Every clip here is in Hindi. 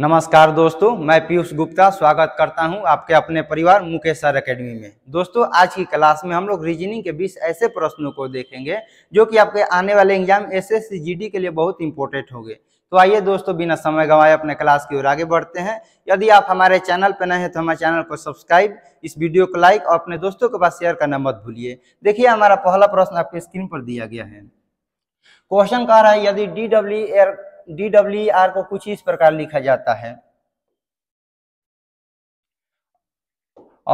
नमस्कार दोस्तों मैं पीयूष गुप्ता स्वागत करता हूं आपके अपने परिवार मुकेश सर अकेडमी में दोस्तों आज की क्लास में हम लोग रीजनिंग के बीच ऐसे प्रश्नों को देखेंगे जो कि आपके आने वाले एग्जाम एसएससी जीडी के लिए बहुत इंपॉर्टेंट होंगे तो आइए दोस्तों बिना समय गंवाए अपने क्लास की ओर आगे बढ़ते हैं यदि आप हमारे चैनल पर नए हैं तो हमारे चैनल को सब्सक्राइब इस वीडियो को लाइक और अपने दोस्तों के पास शेयर करना मत भूलिए देखिए हमारा पहला प्रश्न आपके स्क्रीन पर दिया गया है क्वेश्चन कह रहा है यदि D R D W R को कुछ इस प्रकार लिखा जाता है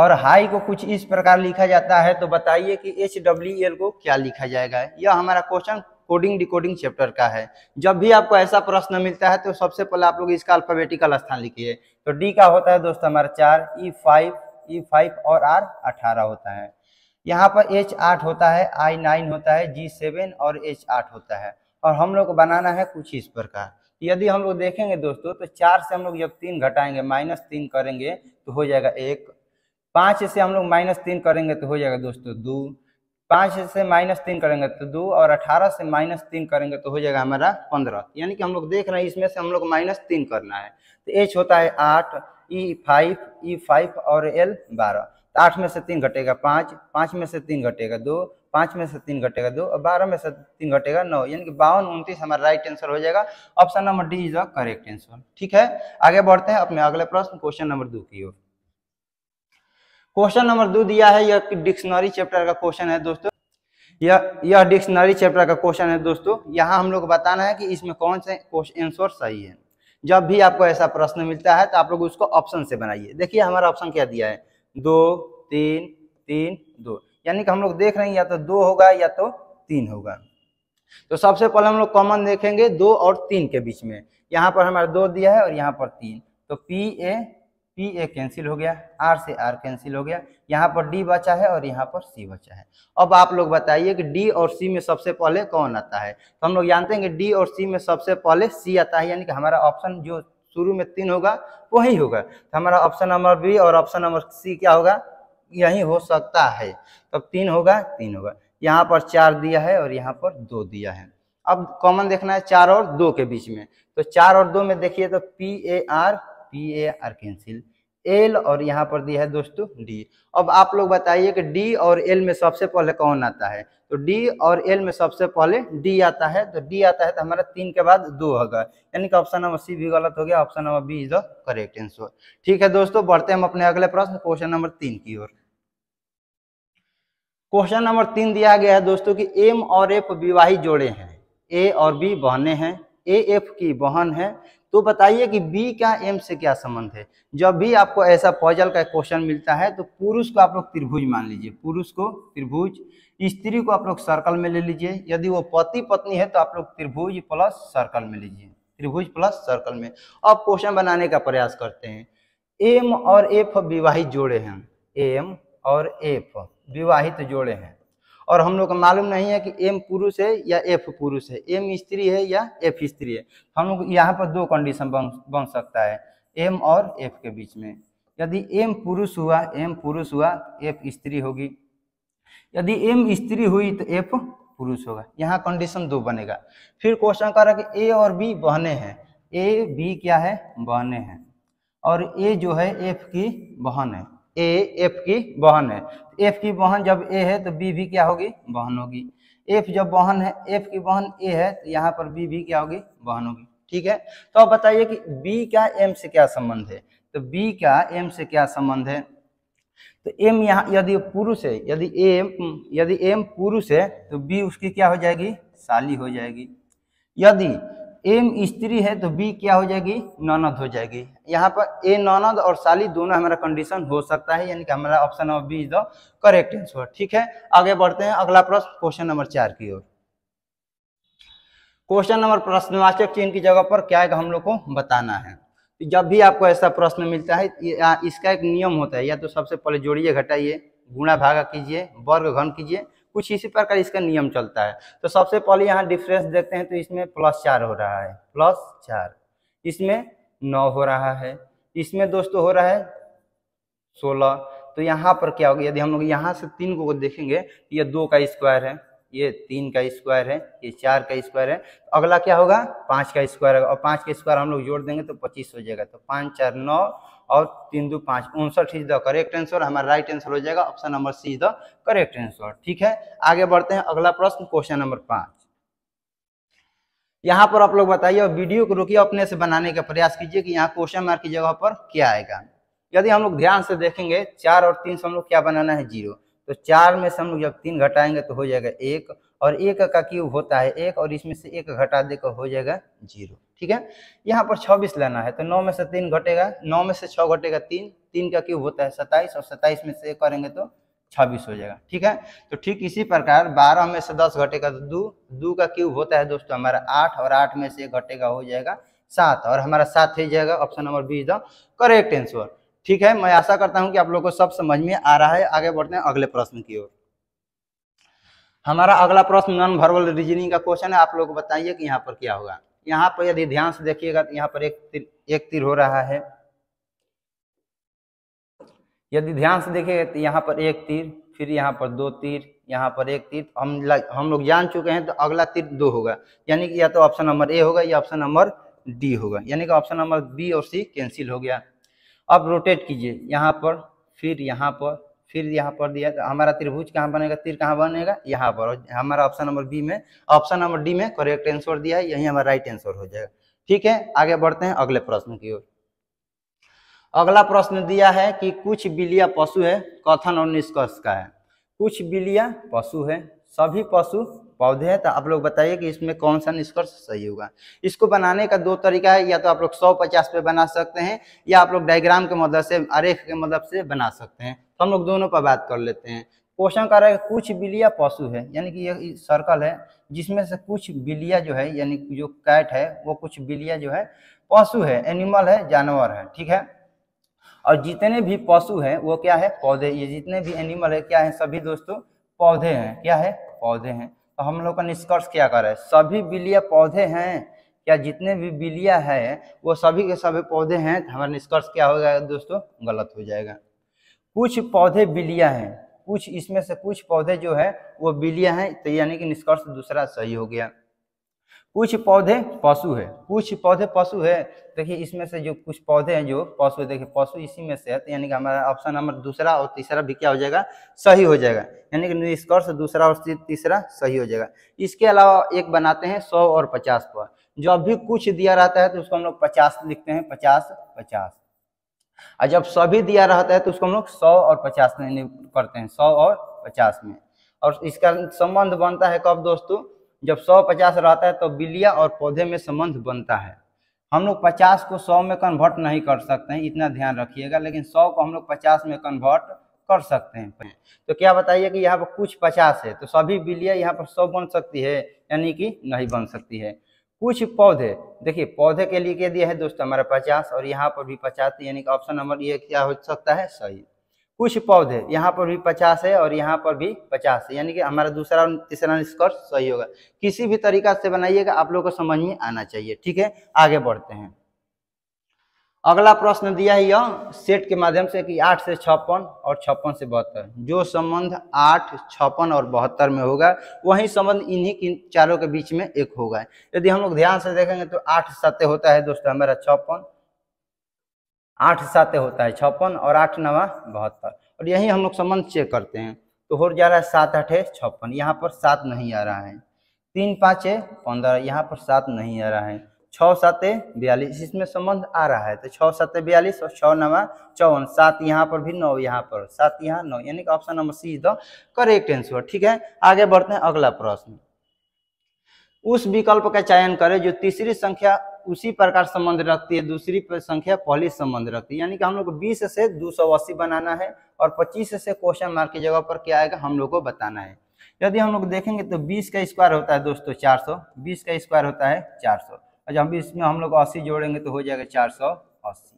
और हाई को कुछ इस प्रकार लिखा जाता है तो बताइए कि एच डब्ल्यू एल को क्या लिखा जाएगा यह हमारा क्वेश्चन कोडिंग डिकोडिंग चैप्टर का है जब भी आपको ऐसा प्रश्न मिलता है तो सबसे पहले आप लोग इसका अल्फाबेटिकल स्थान लिखिए तो डी का होता है दोस्तों हमारा चार ई फाइव ई फाइव और आर अठारह होता है यहाँ पर एच आठ होता है आई नाइन होता है जी सेवन और एच आठ होता है और हम लोग को बनाना है कुछ इस प्रकार यदि हम लोग देखेंगे दोस्तों तो चार से हम लोग जब तीन घटाएंगे माइनस तीन करेंगे तो हो जाएगा एक पाँच से हम लोग माइनस तीन करेंगे तो हो जाएगा दोस्तों दो पाँच से माइनस तीन करेंगे तो दो और अठारह से माइनस तीन करेंगे तो हो जाएगा हमारा पंद्रह यानी कि हम लोग देख रहे हैं इसमें से हम लोग माइनस तीन करना है तो एच होता है आठ ई फाइव ई फाइव और एल बारह तो आठ में से तीन घटेगा पाँच पाँच में से तीन घटेगा दो पाँच में से तीन घटेगा दो और बारह में से तीन घटेगा नौ यानी कि बावन उनतीस हमारा राइट आंसर हो जाएगा option number D is a correct answer ठीक है आगे बढ़ते हैं अपने अगले प्रश्न क्वेश्चन नंबर दो की ओर क्वेश्चन नंबर दो दिया है यह डिक्शनरी चैप्टर का क्वेश्चन है दोस्तों यह यह डिक्शनरी चैप्टर का क्वेश्चन है दोस्तों यहाँ हम लोग बताना है कि इसमें कौन से आंसर सही है जब भी आपको ऐसा प्रश्न मिलता है तो आप लोग उसको ऑप्शन से बनाइए देखिए हमारा ऑप्शन क्या दिया है दो तीन तीन दो यानी कि हम लोग देख रहे हैं या तो दो होगा या तो तीन होगा तो सबसे पहले हम लोग कॉमन देखेंगे दो और तीन के बीच में यहाँ पर हमारा दो दिया है और यहाँ पर तीन तो P A P A cancel हो गया आर से आर कैंसिल हो गया यहाँ पर डी बचा है और यहाँ पर सी बचा है अब आप लोग बताइए कि डी और सी में सबसे पहले कौन आता है तो हम लोग जानते हैं कि डी और सी में सबसे पहले सी आता है यानी कि हमारा ऑप्शन जो शुरू में तीन होगा वही होगा तो हमारा ऑप्शन नंबर बी और ऑप्शन नंबर सी क्या होगा यही हो सकता है तब तीन होगा तीन होगा यहाँ पर चार दिया है और यहाँ पर दो दिया है अब कॉमन देखना है चार और दो के बीच में तो चार और दो में देखिए तो P A R P A R cancel L और यहाँ पर दिया है दोस्तों डी अब आप लोग बताइए कि डी और एल में सबसे पहले कौन आता है तो डी और एल में सबसे पहले डी आता है तो डी आता है तो हमारा तीन के बाद दो होगा यानी कि ऑप्शन नंबर सी भी गलत हो गया option number B is the correct answer ठीक है दोस्तों बढ़ते हम अपने अगले प्रश्न क्वेश्चन नंबर तीन की ओर क्वेश्चन नंबर तीन दिया गया है दोस्तों की एम और एफ विवाही जोड़े हैं ए और बी बहने हैं ए एफ की बहन है तो बताइए कि बी का एम से क्या संबंध है जब भी आपको ऐसा पॉजल का क्वेश्चन मिलता है तो पुरुष को आप लोग त्रिभुज मान लीजिए पुरुष को त्रिभुज स्त्री को आप लोग सर्कल में ले लीजिए यदि वो पति पत्नी है तो आप लोग त्रिभुज प्लस सर्कल में लीजिए त्रिभुज प्लस सर्कल में अब क्वेश्चन बनाने का प्रयास करते हैं एम और एफ विवाहित जोड़े हैं एम और एफ विवाहित जोड़े हैं और हम लोग को मालूम नहीं है कि एम पुरुष है या एफ पुरुष है एम स्त्री है या एफ स्त्री है हम लोग यहाँ पर दो कंडीशन बन बन सकता है एम और एफ के बीच में यदि एम पुरुष हुआ एम पुरुष हुआ एफ स्त्री होगी यदि एम स्त्री हुई तो एफ पुरुष होगा यहाँ कंडीशन दो बनेगा फिर क्वेश्चन कर रहा कि ए और बी बहने हैं ए बी क्या है बहने हैं और ए जो है एफ की बहन है ए एफ की बहन है एफ तो की बहन जब ए है तो बी भी क्या होगी बहन होगी एफ जब बहन है एफ की बहन ए है तो यहाँ पर बी भी क्या होगी बहन होगी ठीक है तो अब बताइए कि बी का एम से क्या संबंध है तो बी का एम से क्या संबंध है तो एम यहाँ यदि पुरुष है यदि एम यदि एम पुरुष है तो बी उसकी क्या हो जाएगी साली हो जाएगी यदि एम स्त्री है तो बी क्या हो जाएगी ननद हो जाएगी यहाँ पर ए ननद और साली दोनों हमारा कंडीशन हो सकता है यानी कि हमारा option number B is the correct answer ठीक है आगे बढ़ते हैं अगला प्रश्न क्वेश्चन नंबर चार की ओर क्वेश्चन नंबर प्रश्नवाचक चिन्ह की जगह पर क्या है हम लोग को बताना है तो जब भी आपको ऐसा प्रश्न मिलता है इसका एक नियम होता है या तो सबसे पहले जोड़िए घटाइए गुणा भागा कीजिए वर्ग घन कीजिए कुछ इसी प्रकार इसका नियम चलता है तो सबसे पहले यहाँ डिफरेंस देखते हैं तो इसमें प्लस चार हो रहा है प्लस चार इसमें नौ हो रहा है इसमें दोस्तों हो रहा है सोलह तो यहाँ पर क्या होगा यदि हम लोग यहाँ से तीन को देखेंगे तो ये दो का स्क्वायर है ये तीन का स्क्वायर है ये चार का स्क्वायर है तो अगला क्या होगा पाँच का स्क्वायर होगा और पाँच का स्क्वायर हम लोग जोड़ देंगे तो पच्चीस हो जाएगा तो पाँच चार नौ और तीन दो पाँच उनसठ इज द करेक्ट आंसर हमारा राइट आंसर हो जाएगा option number C is the correct answer ठीक है आगे बढ़ते हैं अगला प्रश्न क्वेश्चन नंबर पाँच यहाँ पर आप लोग बताइए और वीडियो को रोकिए अपने से बनाने का प्रयास कीजिए कि यहाँ क्वेश्चन मार्क की जगह पर क्या आएगा यदि हम लोग ध्यान से देखेंगे चार और तीन से हम लोग क्या बनाना है जीरो तो चार में से हम लोग जब तीन घटाएंगे तो हो जाएगा एक और एक का क्यूब होता है एक और इसमें से एक घटा दे हो जाएगा जीरो ठीक है यहाँ पर छब्बीस लेना है तो नौ में से तीन घटेगा नौ में से छः घटेगा तीन तीन का क्यूब होता है सत्ताईस और सत्ताईस में से एक करेंगे तो छब्बीस हो जाएगा ठीक है तो ठीक इसी प्रकार बारह में से दस घटेगा तो दो दो का क्यूब होता है दोस्तों हमारा आठ और आठ में से घटेगा हो जाएगा सात और हमारा सात ही जाएगा option number B is the correct answer ठीक है मैं आशा करता हूँ कि आप लोग को सब समझ में आ रहा है आगे बढ़ते हैं अगले प्रश्न की ओर हमारा अगला प्रश्न नॉन वर्बल रीजनिंग का क्वेश्चन है आप लोग बताइए कि यहाँ पर क्या होगा यहाँ पर यदि ध्यान से देखिएगा तो यहाँ पर एक तिर, एक तीर हो रहा है यदि ध्यान से देखिएगा तो यहाँ पर एक तीर फिर यहाँ पर दो तीर यहाँ पर एक तीर हम हम लोग जान चुके हैं तो अगला तीर दो होगा यानी कि या तो ऑप्शन नंबर ए होगा या ऑप्शन नंबर डी होगा यानी कि ऑप्शन नंबर बी और सी कैंसिल हो गया अब रोटेट कीजिए यहाँ पर फिर यहाँ पर फिर यहाँ पर दिया तो हमारा त्रिभुज कहाँ बनेगा तीर कहाँ बनेगा यहाँ पर हमारा ऑप्शन नंबर बी में ऑप्शन नंबर डी में करेक्ट आंसर दिया है यही हमारा राइट आंसर हो जाएगा ठीक है आगे बढ़ते हैं अगले प्रश्न की ओर अगला प्रश्न दिया है कि कुछ बिलिया पशु है कथन और निष्कर्ष का है कुछ बिलिया पशु है सभी पशु पौधे हैं तो आप लोग बताइए कि इसमें कौन सा निष्कर्ष सही होगा इसको बनाने का दो तरीका है या तो आप लोग सौ पचास पे बना सकते हैं या आप लोग डायग्राम के मदद से आरेख के मदद से बना सकते हैं तो हम लोग दोनों पर बात कर लेते हैं क्वेश्चन कह रहा है कुछ बिलिया पशु है यानी कि ये सर्कल है जिसमें से कुछ बिलिया जो है यानी जो कैट है वो कुछ बिलिया जो है पशु है एनिमल है जानवर है ठीक है और जितने भी पशु हैं वो क्या है पौधे ये जितने भी एनिमल है क्या है सभी दोस्तों पौधे हैं क्या है पौधे हैं तो हम लोग का निष्कर्ष क्या करें सभी बिलिया पौधे हैं क्या जितने भी बिलिया है वो सभी के सभी पौधे हैं तो हमारा निष्कर्ष क्या हो जाएगा दोस्तों गलत हो जाएगा कुछ पौधे बिलिया हैं कुछ इसमें से कुछ पौधे जो है वो बिलिया हैं तो यानी कि निष्कर्ष दूसरा सही हो गया कुछ पौधे पशु है कुछ पौधे पशु है देखिए इसमें से जो कुछ पौधे हैं जो पशु देखिए पशु इसी में से है तो यानी कि हमारा ऑप्शन नंबर दूसरा और तीसरा भी क्या हो जाएगा सही हो जाएगा यानी कि निष्कर्ष दूसरा और तीसरा सही हो जाएगा इसके अलावा एक बनाते हैं सौ और पचास पर जो अभी कुछ दिया रहता है तो उसको हम लोग पचास लिखते हैं पचास पचास और जब सभी दिया रहता है तो उसको हम लोग सौ और पचास करते हैं सौ और पचास में और इसका संबंध बनता है कब दोस्तों जब सौ पचास रहता है तो बिलिया और पौधे में संबंध बनता है हम लोग पचास को सौ में कन्वर्ट नहीं कर सकते हैं इतना ध्यान रखिएगा लेकिन सौ को हम लोग पचास में कन्वर्ट कर सकते हैं तो क्या बताइए कि यहाँ पर कुछ पचास है तो सभी बिलिया यहाँ पर सौ बन सकती है यानी कि नहीं बन सकती है कुछ पौधे देखिए पौधे के लिए क्या दिया है दोस्तों हमारा पचास और यहाँ पर भी पचास यानी कि ऑप्शन नंबर ये क्या हो सकता है सही कुछ पौधे यहाँ पर भी पचास है और यहाँ पर भी पचास है यानी कि हमारा दूसरा और तीसरा निष्कर्ष सही होगा किसी भी तरीका से बनाइएगा आप लोगों को समझ में आना चाहिए ठीक है आगे बढ़ते हैं अगला प्रश्न दिया है यह सेट के माध्यम से कि आठ से छप्पन और छप्पन से बहत्तर जो संबंध आठ छप्पन और बहत्तर में होगा वही संबंध इन्हीं किन चारों के बीच में एक होगा यदि हम लोग ध्यान से देखेंगे तो आठ सत्य होता है दोस्तों हमारा छप्पन आठ सात होता है छप्पन और आठ नवा बहत्तर और यही हम लोग संबंध चेक करते हैं तो हो जा रहा है सात है छप्पन यहाँ पर सात नहीं आ रहा है तीन पाँच है पंद्रह यहाँ पर सात नहीं आ रहा है छः सात बयालीस इसमें संबंध आ रहा है तो छः सात बयालीस और छः नवा चौवन सात यहाँ पर भी नौ यहाँ पर सात यहाँ नौ यानी कि ऑप्शन नंबर सी दो करेक्ट आंसर ठीक है आगे बढ़ते हैं अगला प्रश्न उस विकल्प का चयन करें जो तीसरी संख्या उसी प्रकार संबंध रखती है दूसरी संख्या पहली संबंध रखती है यानी कि हम लोग को बीस से दो सौ अस्सी बनाना है और पच्चीस से क्वेश्चन मार्क की जगह पर क्या आएगा हम लोग को बताना है यदि हम लोग देखेंगे तो बीस का स्क्वायर होता है दोस्तों चार सौ बीस का स्क्वायर होता है चार सौ और जब इसमें हम लोग अस्सी जोड़ेंगे तो हो जाएगा चार सौ अस्सी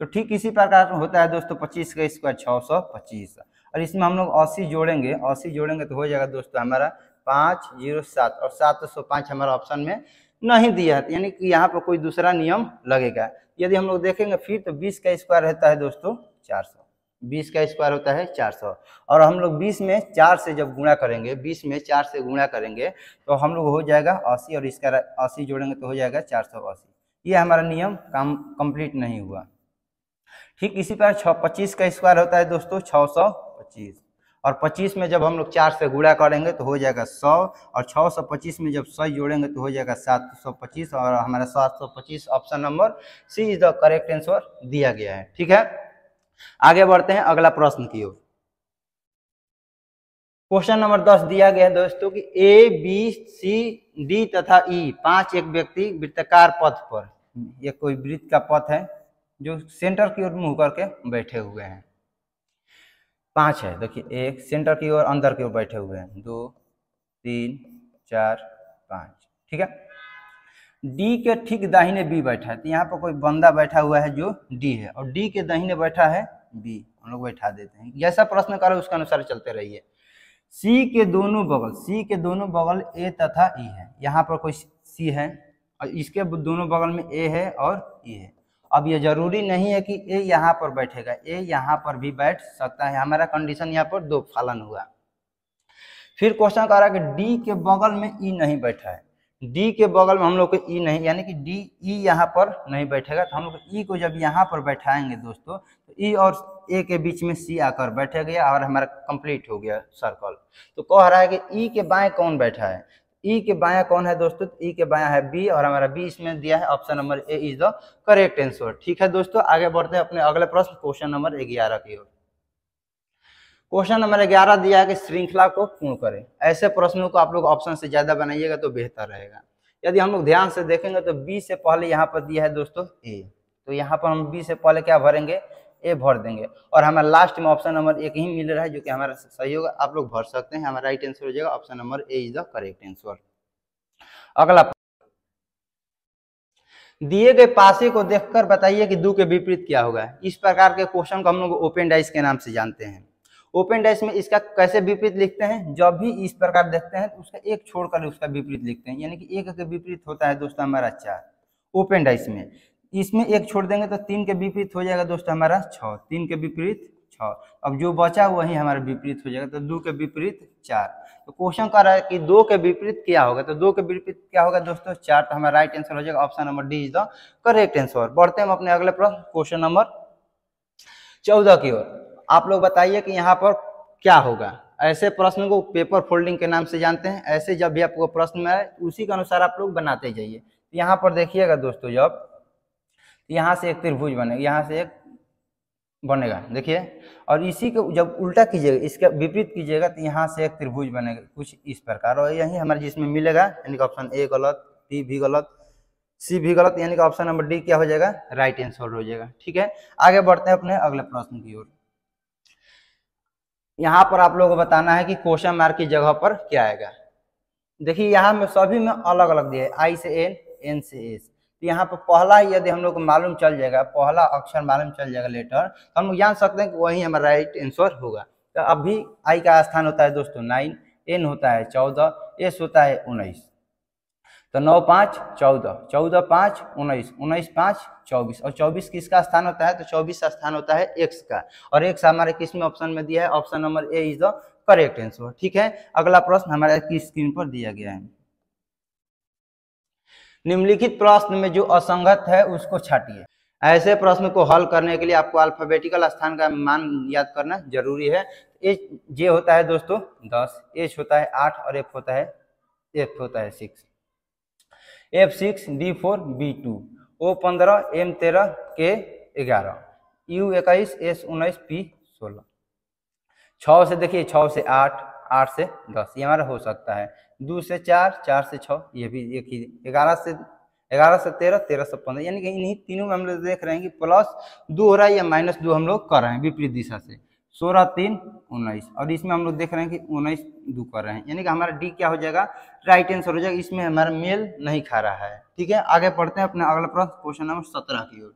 तो ठीक इसी प्रकार होता है दोस्तों पच्चीस का स्क्वायर छः सौ पच्चीस और इसमें हम लोग अस्सी जोड़ेंगे अस्सी जोड़ेंगे तो हो जाएगा दोस्तों हमारा पाँच जीरो सात और सात सौ पाँच हमारा ऑप्शन में नहीं दिया है यानी कि यहाँ पर कोई दूसरा नियम लगेगा यदि हम लोग देखेंगे फिर तो बीस का स्क्वायर रहता है दोस्तों चार सौ बीस का स्क्वायर होता है चार सौ और हम लोग बीस में चार से जब गुणा करेंगे बीस में चार से गुणा करेंगे तो हम लोग हो जाएगा अस्सी और इसका अस्सी जोड़ेंगे तो हो जाएगा चार सौ अस्सी ये हमारा नियम काम कंप्लीट नहीं हुआ ठीक इसी प्रकार छ पच्चीस का स्क्वायर होता है दोस्तों छः सौ पच्चीस और 25 में जब हम लोग चार से गुड़ा करेंगे तो हो जाएगा 100 और 625 में जब 100 जोड़ेंगे तो हो जाएगा 725 और हमारा 725 option number C is the correct answer दिया गया है ठीक है आगे बढ़ते हैं अगला प्रश्न की ओर क्वेश्चन नंबर दस दिया गया है दोस्तों कि ए बी सी डी तथा ई e, पांच एक व्यक्ति वृत्तकार पथ पर यह कोई वृत्त का पथ है जो सेंटर की ओर मुंह करके बैठे हुए हैं पाँच है देखिए एक सेंटर की ओर अंदर की ओर बैठे हुए हैं दो तीन चार पाँच ठीक है डी के ठीक दाहिने बी बैठा है तो यहाँ पर कोई बंदा बैठा हुआ है जो डी है और डी के दाहिने बैठा है बी हम लोग बैठा देते हैं जैसा प्रश्न करो उसके अनुसार चलते रहिए सी के दोनों बगल सी के दोनों बगल ए तथा ई e है यहाँ पर कोई सी है और इसके दोनों बगल में ए है और ई e है अब ये जरूरी नहीं है कि ए यहाँ पर बैठेगा ए यहाँ पर भी बैठ सकता है हमारा कंडीशन यहाँ पर दो फलन हुआ फिर क्वेश्चन कह रहा है कि डी के बगल में ई e नहीं बैठा है डी के बगल में हम लोग को ई e नहीं यानी कि डी ई e यहाँ पर नहीं बैठेगा तो हम लोग ई को जब यहाँ पर बैठाएंगे दोस्तों तो ई और ए के बीच में सी आकर बैठे गया और हमारा कंप्लीट हो गया सर्कल तो कह रहा है कि ई के बाएं कौन बैठा है ई e के बाया कौन है दोस्तों ई e के बाया है बी और हमारा बी इसमें दिया है option number A is the correct answer ठीक है दोस्तों आगे बढ़ते हैं अपने अगले प्रश्न क्वेश्चन नंबर ग्यारह की ओर क्वेश्चन नंबर ग्यारह दिया है कि श्रृंखला को पूर्ण करें ऐसे प्रश्नों को आप लोग ऑप्शन से ज्यादा बनाइएगा तो बेहतर रहेगा यदि हम लोग ध्यान से देखेंगे तो बी से पहले यहाँ पर दिया है दोस्तों ए तो यहाँ पर हम बी से पहले क्या भरेंगे ए भर देंगे और हमारा लास्ट में ऑप्शन नंबर एक ही मिल रहा है जो कि हमारा सही होगा आप लोग भर सकते हैं हमारा राइट आंसर हो जाएगा option number A is the correct answer अगला दिए गए पासे को देखकर बताइए कि दो के विपरीत क्या होगा इस प्रकार के क्वेश्चन को हम लोग ओपन डाइस के नाम से जानते हैं ओपन डाइस में इसका कैसे विपरीत लिखते हैं जब भी इस प्रकार देखते हैं तो उसका एक छोड़कर उसका विपरीत लिखते हैं यानी कि एक के विपरीत होता है दोस्तों हमारा चार ओपन डाइस में इसमें एक छोड़ देंगे तो तीन के विपरीत हो जाएगा दोस्तों हमारा छः तीन के विपरीत छ अब जो बचा वही हमारा विपरीत हो जाएगा तो दो के विपरीत चार तो क्वेश्चन कह रहा है कि दो के विपरीत क्या होगा तो दो के विपरीत क्या होगा दोस्तों चार तो हमारा राइट आंसर हो जाएगा option number D is the correct answer बढ़ते हैं हम अपने अगले प्रश्न क्वेश्चन नंबर चौदह की ओर आप लोग बताइए कि यहाँ पर क्या होगा ऐसे प्रश्न को पेपर फोल्डिंग के नाम से जानते हैं ऐसे जब भी आपको प्रश्न में आए उसी के अनुसार आप लोग बनाते जाइए यहाँ पर देखिएगा दोस्तों जब यहाँ से एक त्रिभुज बनेगा यहाँ से एक बनेगा देखिए और इसी को जब उल्टा कीजिएगा इसका विपरीत कीजिएगा तो यहाँ से एक त्रिभुज बनेगा कुछ इस प्रकार और यही हमारे जिसमें मिलेगा यानी कि ऑप्शन ए गलत बी भी गलत सी भी गलत यानी कि ऑप्शन नंबर डी क्या हो जाएगा राइट आंसर हो जाएगा ठीक है आगे बढ़ते हैं अपने अगले प्रश्न की ओर यहाँ पर आप लोगों को बताना है कि क्वेश्चन मार्क की जगह पर क्या आएगा देखिए यहाँ में सभी में अलग अलग दिया है आई से एन एन से एस तो यहाँ पर पहला यदि हम लोग को मालूम चल जाएगा पहला अक्षर मालूम चल जाएगा लेटर तो हम लोग जान सकते हैं कि वही हमारा राइट आंसर होगा तो अभी आई का स्थान होता है दोस्तों नाइन एन होता है चौदह एस होता है उन्नीस तो नौ पाँच चौदह चौदह पाँच उन्नीस उन्नीस पाँच चौबीस और चौबीस किसका स्थान होता है तो चौबीस स्थान होता है एक्स का और एक्स हमारे किस में ऑप्शन में दिया है option number A is the correct answer ठीक है अगला प्रश्न हमारे की स्क्रीन पर दिया गया है निम्नलिखित प्रश्न में जो असंगत है उसको छाटिए ऐसे प्रश्न को हल करने के लिए आपको अल्फाबेटिकल स्थान का मान याद करना जरूरी है एच जे होता है दोस्तों दस एच होता है आठ और एफ होता है एफ होता है six F six D four B two O पंद्रह एम तेरह के ग्यारह यू इक्कीस एस उन्नीस पी सोलह छः से देखिए छः से आठ आठ से दस ये हमारा हो सकता है दो से चार चार से छः ये भी एक ही ग्यारह से ग्यारह से तेरह तेरह से पंद्रह यानी कि इन्हीं तीनों में हम लोग देख रहे हैं कि प्लस दो हो रहा है या माइनस दो हम लोग कर रहे हैं विपरीत दिशा से सोलह तीन उन्नीस और इसमें हम लोग देख रहे हैं कि उन्नीस दो कर रहे हैं यानी कि हमारा डी क्या हो जाएगा राइट आंसर हो जाएगा इसमें हमारा मेल नहीं खा रहा है ठीक है आगे पढ़ते हैं अपना अगला प्रश्न क्वेश्चन नंबर सत्रह की ओर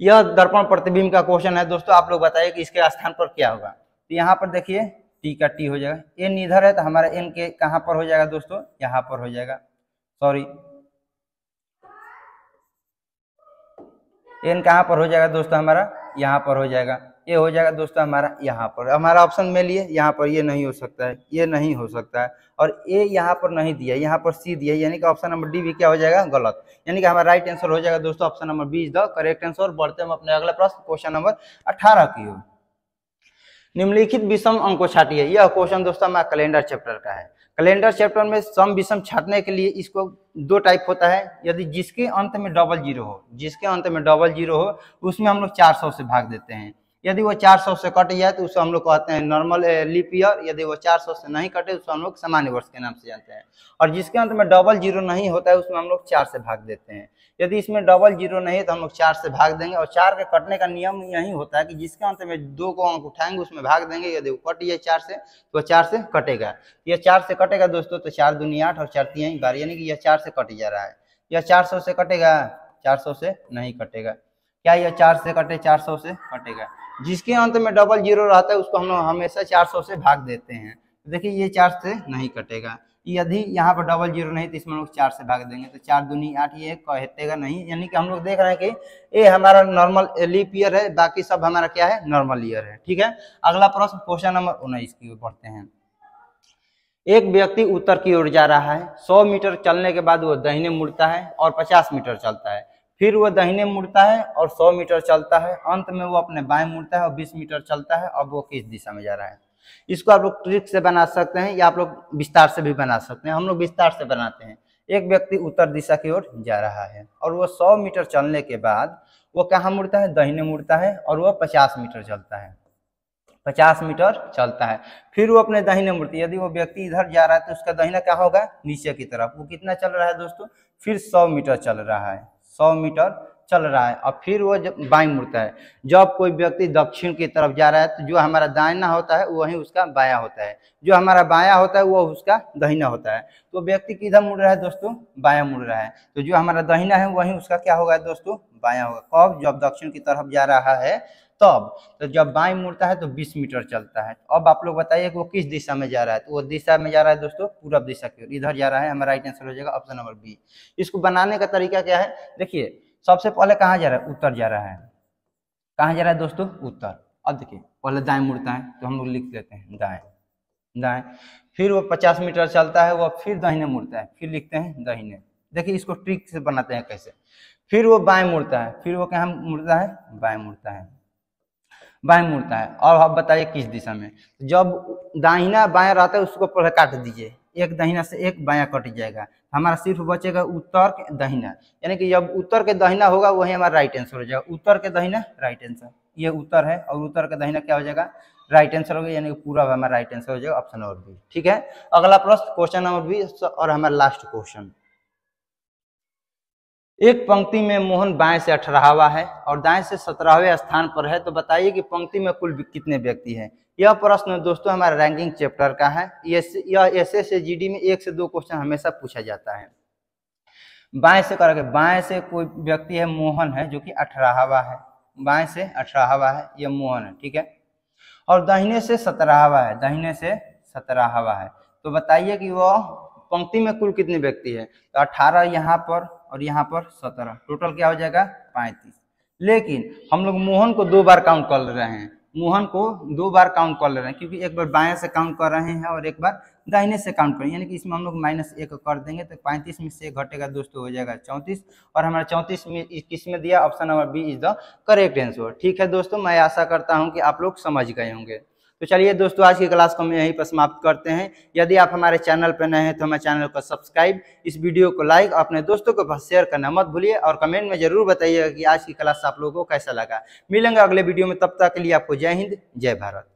यह दर्पण प्रतिबिंब का क्वेश्चन है दोस्तों आप लोग बताइए कि इसके स्थान पर क्या होगा तो यहाँ पर देखिए टी का टी हो जाएगा एन इधर है तो हमारा एन के कहाँ पर हो जाएगा दोस्तों यहाँ पर हो जाएगा सॉरी एन कहाँ पर हो जाएगा दोस्तों हमारा यहाँ पर हो जाएगा ये हो जाएगा दोस्तों हमारा यहाँ पर हमारा ऑप्शन में लिए यहाँ पर ये नहीं हो सकता है ये नहीं हो सकता है और ए यहाँ पर नहीं दिया यहाँ पर सी दिया यानी कि ऑप्शन नंबर डी भी क्या हो जाएगा गलत यानी कि हमारा राइट आंसर हो जाएगा दोस्तों option number B is the correct answer बढ़ते हम अपने अगला प्रश्न क्वेश्चन नंबर अठारह की ओर निम्नलिखित विषम अंकों छाटिए यह क्वेश्चन दोस्तों हमारा कैलेंडर चैप्टर का है कैलेंडर चैप्टर में सम विषम छाटने के लिए इसको दो टाइप होता है यदि जिसके अंत में डबल जीरो हो जिसके अंत में डबल जीरो हो उसमें हम लोग चार सौ से भाग देते हैं यदि वो चार सौ से कट जाए तो उसे हम लोग कहते हैं नॉर्मल लीप ईयर यदि वो चार सौ से नहीं कटे तो उसको हम लोग सामान्य वर्ष के नाम से जानते हैं और जिसके अंत में डबल जीरो नहीं होता है उसमें हम लोग चार से भाग देते हैं यदि इसमें डबल जीरो नहीं है तो हम लोग चार से भाग देंगे और चार के कटने का नियम यही होता है कि जिसके अंत में दो को अंक उठाएंगे उसमें भाग देंगे यदि वो कट जाए चार से तो चार से कटेगा यह चार से कटेगा दोस्तों तो चार दूनी आठ और चार तीन बार यानी कि यह चार से कट जा रहा है यह चार सौ से कटेगा चार सौ से नहीं कटेगा क्या यह चार से कटे चार सौ से कटेगा जिसके अंत में डबल जीरो रहता है उसको हम लोग हमेशा चार सौ से भाग देते हैं देखिए ये चार से नहीं कटेगा यदि यहाँ पर डबल जीरो नहीं तो इसमें हम लोग चार से भाग देंगे तो चार दूनी आठ ये कहतेगा नहीं यानी कि हम लोग देख रहे हैं कि ये हमारा नॉर्मल एलिप ईयर है बाकी सब हमारा क्या है नॉर्मल ईयर है ठीक है अगला प्रश्न क्वेश्चन नंबर उन्नीस की ओर पढ़ते हैं एक व्यक्ति उत्तर की ओर जा रहा है सौ मीटर चलने के बाद वो दहीने मुड़ता है और पचास मीटर चलता है फिर वो दहीने मुड़ता है और सौ मीटर चलता है अंत में वो अपने बाएं मुड़ता है और बीस मीटर चलता है अब वो किस दिशा में जा रहा है इसको आप लोग ट्रिक से बना सकते हैं या आप लोग विस्तार से भी बना सकते हैं हम लोग विस्तार से बनाते हैं एक व्यक्ति उत्तर दिशा की ओर जा रहा है और वह सौ मीटर चलने के बाद वो कहाँ मुड़ता है दहीने मुड़ता है और वह पचास मीटर चलता है पचास मीटर चलता है फिर वो अपने दहीने मुड़ती यदि वो व्यक्ति इधर जा रहा है तो उसका दहीना क्या होगा नीचे की तरफ वो कितना चल रहा है दोस्तों फिर सौ मीटर चल रहा है सौ मीटर चल रहा है और फिर वो जब बाई मुड़ता है जब कोई व्यक्ति दक्षिण की तरफ जा रहा है तो जो हमारा दाइना होता है वही उसका बाया होता है जो हमारा बाया होता है वो उसका दहिना होता है तो व्यक्ति किधर मुड़ रहा है दोस्तों बाया मुड़ रहा है तो जो हमारा दहिना है वही उसका क्या होगा दोस्तों बाया होगा कब जब दक्षिण की तरफ जा रहा है तब तो जब बाई मुड़ता है तो बीस मीटर चलता है अब आप लोग बताइए कि वो किस दिशा में जा रहा है तो वो दिशा में जा रहा है दोस्तों पूरब दिशा की ओर इधर जा रहा है हमारा राइट आंसर हो जाएगा ऑप्शन नंबर बी इसको बनाने का तरीका क्या है देखिए सबसे पहले कहाँ जा रहा है उत्तर जा रहा है कहाँ जा रहा है दोस्तों उत्तर अब देखिए पहले दाएं मुड़ता है तो हम लोग लिख लेते हैं दाएं दाएं फिर वो पचास मीटर चलता है वो फिर दहीने मुड़ता है फिर लिखते हैं दहीने देखिए इसको ट्रिक से बनाते हैं कैसे फिर वो बाएं मुड़ता है फिर वो कहाँ मुड़ता है बाएं मुड़ता है बाएं मुड़ता है और आप बताइए किस दिशा में जब दाहिना बाएं रहता है उसको पहले काट दीजिए एक दहिना से एक बायां कट जाएगा हमारा सिर्फ बचेगा उत्तर के दहिना यानी कि जब उत्तर के दहिना होगा वही हमारा राइट आंसर हो जाएगा उत्तर के दहिना राइट आंसर ये उत्तर है और उत्तर का दहिना क्या हो जाएगा राइट आंसर हो गया यानी पूरा हमारा राइट आंसर हो जाएगा ऑप्शन नंबर बी ठीक है अगला प्रश्न क्वेश्चन नंबर बी और हमारा लास्ट क्वेश्चन एक पंक्ति में मोहन बाएं से अठारहवा है और दाएं से सत्रहवें स्थान पर है तो बताइए कि पंक्ति में कुल कितने व्यक्ति हैं यह प्रश्न दोस्तों हमारा रैंकिंग चैप्टर का है यह एस एस जी में एक से दो क्वेश्चन हमेशा पूछा जाता है बाएं से करके बाएं से कोई व्यक्ति है मोहन है जो कि अठारहवा है बाएं से अठारहवा है यह मोहन है ठीक है और दहीने से सत्रहवा है दहीने से सत्रहवा है तो बताइए कि वह पंक्ति में कुल कितने व्यक्ति है तो अठारह यहाँ पर और यहाँ पर सत्रह टोटल क्या हो जाएगा पैंतीस लेकिन हम लोग मोहन को दो बार काउंट कर रहे हैं मोहन को दो बार काउंट कर ले रहे हैं क्योंकि एक बार बाएं से काउंट कर रहे हैं और एक बार दाहिने से काउंट करें यानी कि इसमें हम लोग माइनस एक कर देंगे तो पैंतीस में से घटेगा दोस्तों हो जाएगा चौंतीस और हमारा चौंतीस में किस में दिया option number B is the correct answer ठीक है दोस्तों मैं आशा करता हूँ कि आप लोग समझ गए होंगे तो चलिए दोस्तों आज की क्लास को हम यहीं पर समाप्त करते हैं यदि आप हमारे चैनल पर नए हैं तो हमारे चैनल को सब्सक्राइब इस वीडियो को लाइक और अपने दोस्तों को शेयर करना मत भूलिए और कमेंट में जरूर बताइएगा कि आज की क्लास आप लोगों को कैसा लगा मिलेंगे अगले वीडियो में तब तक के लिए आपको जय हिंद जय भारत